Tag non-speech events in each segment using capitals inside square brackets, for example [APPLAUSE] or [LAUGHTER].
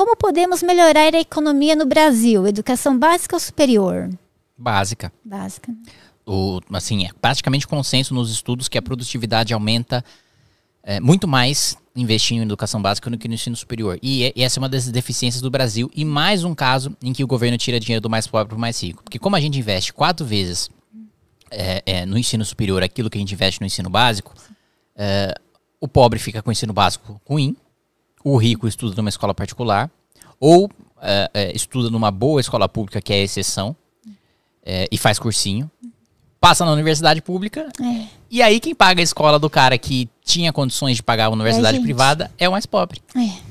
Como podemos melhorar a economia no Brasil? Educação básica ou superior? Básica. Básica. O, assim, é praticamente consenso nos estudos que a produtividade aumenta é, muito mais investindo em educação básica do que no ensino superior. E, e, essa é uma das deficiências do Brasil e mais um caso em que o governo tira dinheiro do mais pobre para o mais rico. Porque como a gente investe quatro vezes é, é, no ensino superior aquilo que a gente investe no ensino básico, é, o pobre fica com o ensino básico ruim, o rico estuda numa escola particular ou é, é, estuda numa boa escola pública, que é a exceção, é, e faz cursinho. Passa na universidade pública. É. E aí, quem paga a escola do cara que tinha condições de pagar a universidade é, privada é o mais pobre. É.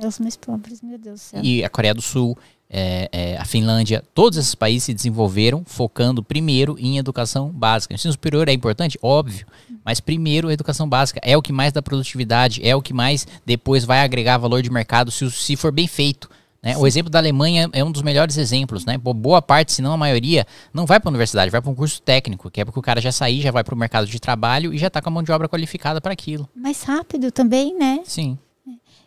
É os mais pobres, meu Deus do céu. E a Coreia do Sul é, é, a Finlândia, todos esses países se desenvolveram focando primeiro em educação básica. O ensino superior é importante? Óbvio, mas primeiro a educação básica é o que mais dá produtividade, é o que mais depois vai agregar valor de mercado se, se for bem feito. Né? O exemplo da Alemanha é um dos melhores exemplos. Né? Boa parte, se não a maioria, não vai para a universidade, vai para um curso técnico, que é porque o cara já sair, já vai para o mercado de trabalho e já está com a mão de obra qualificada para aquilo. Mais rápido também, né? Sim.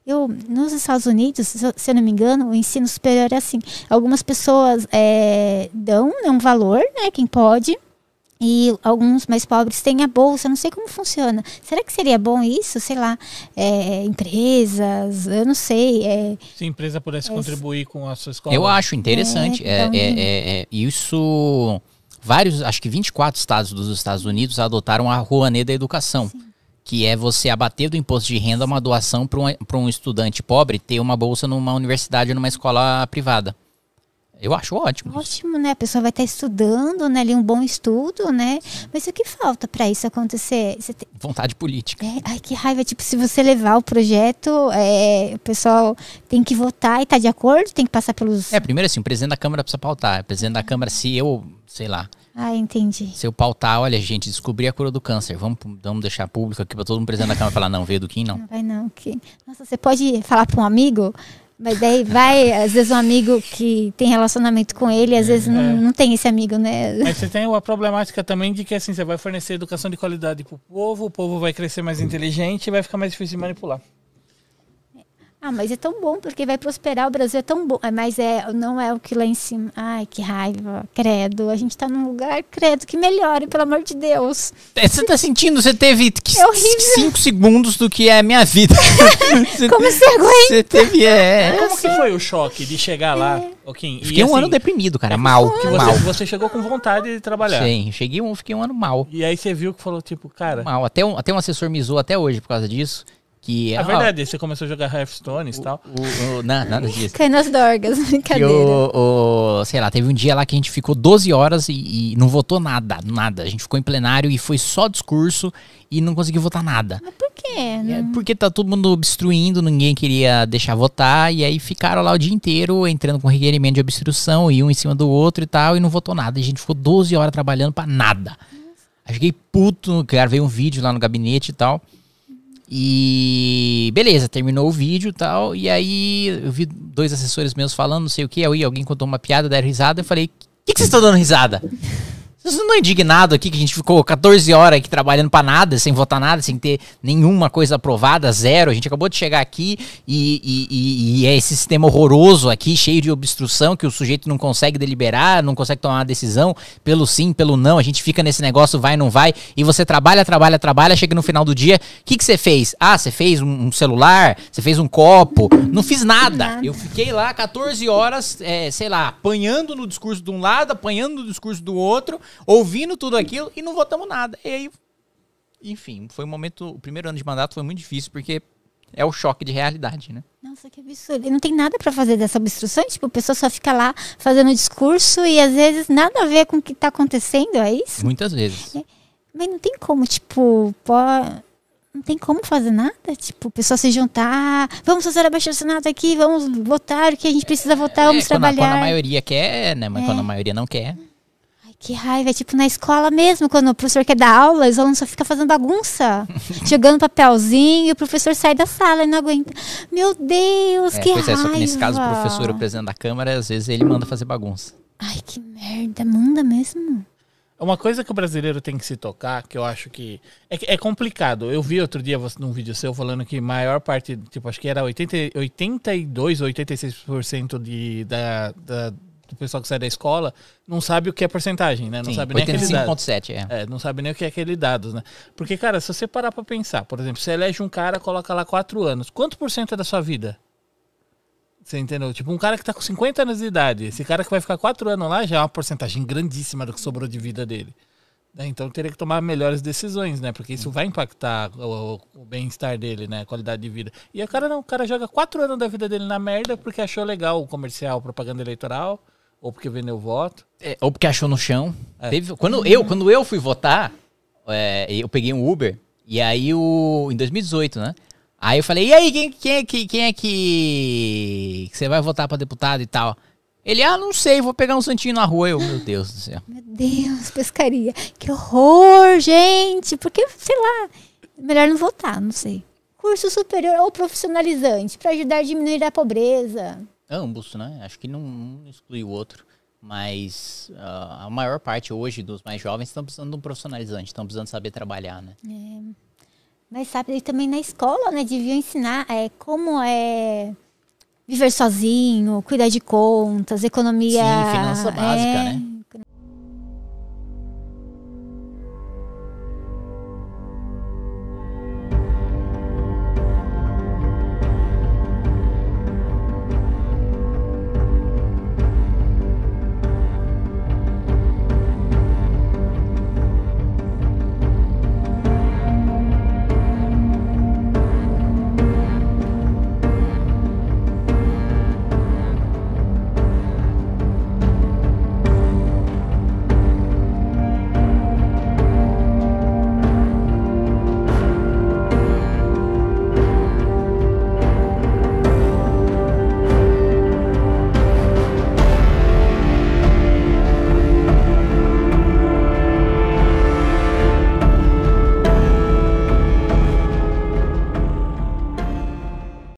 Eu, nos Estados Unidos, se eu não me engano, o ensino superior é assim. Algumas pessoas é, dão né, um valor, né? Quem pode. E alguns mais pobres têm a bolsa, não sei como funciona. Será que seria bom isso? Sei lá, é, empresas, eu não sei. É, se a empresa pudesse é, contribuir com a sua escola. Eu acho interessante. é, é, então. é, é isso vários, acho que 24 estados dos Estados Unidos adotaram a Rouanet da educação. Sim que é você abater do imposto de renda uma doação para um, um estudante pobre ter uma bolsa numa universidade ou numa escola privada. Eu acho ótimo. Ótimo, né? A pessoa vai estar estudando, né? Ali um bom estudo, né? Mas o que falta para isso acontecer? Tem... Vontade política. É, ai, que raiva. Tipo, se você levar o projeto, é, o pessoal tem que votar e tá de acordo, tem que passar pelos. É, primeiro assim, o presidente da Câmara precisa pautar. O presidente da Câmara, se eu, sei lá. Ah, entendi. Se eu pautar, olha, gente, descobri a cura do câncer. Vamos, vamos deixar público aqui para todo mundo presidente da Câmara falar, não, veio do Kim, não. Não vai não, que. Nossa, você pode falar para um amigo? Mas daí vai, às vezes, um amigo que tem relacionamento com ele, às é. vezes é. não, não tem esse amigo, né? Mas você tem a problemática também de que assim, você vai fornecer educação de qualidade pro povo, o povo vai crescer mais inteligente e vai ficar mais difícil de manipular. Ah, mas é tão bom porque vai prosperar, o Brasil é tão bom. Ah, mas é, não é o que lá em cima. Ai, que raiva, credo. A gente tá num lugar, credo, que melhore, pelo amor de Deus. É, você tá sentindo, você teve é cinco segundos do que é a minha vida. [LAUGHS] você, Como você aguenta? Você teve, é. é. Como que foi o choque de chegar é. lá, Fiquei e, assim, um ano deprimido, cara, é mal, que você, mal. Você chegou com vontade de trabalhar. Sim, cheguei um, fiquei um ano mal. E aí você viu que falou, tipo, cara... Mal, até um, até um assessor me zoou até hoje por causa disso. Que é, é verdade, ó, você começou a jogar Hearthstone e tal. O, o, não, nada disso. [LAUGHS] nas dorgas, brincadeira. O, o, sei lá, teve um dia lá que a gente ficou 12 horas e, e, não votou nada, nada. A gente ficou em plenário e foi só discurso e não conseguiu votar nada. Mas por quê? É porque tá todo mundo obstruindo, ninguém queria deixar votar e aí ficaram lá o dia inteiro entrando com requerimento de obstrução e um em cima do outro e tal e não votou nada. E a gente ficou 12 horas trabalhando para nada. Aí fiquei puto, cara, veio um vídeo lá no gabinete e tal. E beleza, terminou o vídeo e tal. E aí eu vi dois assessores meus falando, não sei o que. Aí alguém contou uma piada, deram risada. Eu falei: O que, que vocês estão dando risada? Vocês não estão indignados aqui que a gente ficou 14 horas aqui trabalhando para nada, sem votar nada, sem ter nenhuma coisa aprovada, zero. A gente acabou de chegar aqui e, e, e, e é esse sistema horroroso aqui, cheio de obstrução, que o sujeito não consegue deliberar, não consegue tomar uma decisão pelo sim, pelo não. A gente fica nesse negócio, vai, não vai, e você trabalha, trabalha, trabalha, chega no final do dia. O que, que você fez? Ah, você fez um celular, você fez um copo. Não fiz nada. Eu fiquei lá 14 horas, é, sei lá, apanhando no discurso de um lado, apanhando no discurso do outro ouvindo tudo aquilo e não votamos nada. E aí, enfim, foi um momento. O primeiro ano de mandato foi muito difícil, porque é o choque de realidade, né? Nossa, que absurdo. E não tem nada para fazer dessa obstrução? Tipo, a pessoa só fica lá fazendo discurso e às vezes nada a ver com o que tá acontecendo, é isso? Muitas vezes. É. Mas não tem como, tipo, não tem como fazer nada. Tipo, o pessoal se juntar, vamos fazer a Baixa aqui, vamos votar o que a gente precisa votar, é, vamos quando, trabalhar. Quando a maioria quer, né? Mas é. quando a é. maioria não quer. Que raiva, é tipo na escola mesmo, quando o professor quer dar aula, os alunos só ficam fazendo bagunça, [LAUGHS] jogando papelzinho, e o professor sai da sala e não aguenta. Meu Deus, é, que pois raiva. É, só que nesse caso o professor, o presidente da Câmara, às vezes ele manda fazer bagunça. Ai, que merda, manda mesmo. Uma coisa que o brasileiro tem que se tocar, que eu acho que. É, é complicado. Eu vi outro dia você, num vídeo seu falando que maior parte, tipo, acho que era 80, 82 86% de, da, da do pessoal que sai da escola, não sabe o que é porcentagem, né? Não Sim, sabe nem 85,7 é. é. Não sabe nem o que é aquele dado, né? Porque, cara, se você parar pra pensar, por exemplo, você elege um cara, coloca lá 4 anos, quanto por cento é da sua vida? Você entendeu? Tipo, um cara que tá com 50 anos de idade, esse cara que vai ficar 4 anos lá já é uma porcentagem grandíssima do que sobrou de vida dele. Né? Então teria que tomar melhores decisões, né? Porque isso vai impactar o, o bem-estar dele, né? A qualidade de vida. E o cara não, o cara joga quatro anos da vida dele na merda porque achou legal o comercial, propaganda eleitoral. Ou porque vendeu voto. É, ou porque achou no chão. É. Teve, quando, eu, quando eu fui votar, é, eu peguei um Uber. E aí, o, em 2018, né? Aí eu falei, e aí, quem, quem é que quem é que, que você vai votar para deputado e tal? Ele, ah, não sei, vou pegar um santinho na rua. Eu, meu Deus do céu. Meu Deus, pescaria. Que horror, gente. Porque, sei lá, melhor não votar, não sei. Curso superior ou profissionalizante para ajudar a diminuir a pobreza. Ambos, né? Acho que não, não exclui o outro. Mas uh, a maior parte hoje dos mais jovens estão precisando de um profissionalizante, estão precisando saber trabalhar, né? É. Mas sabe, e também na escola, né? Deviam ensinar é, como é viver sozinho, cuidar de contas, economia. Sim, finança básica, é, né?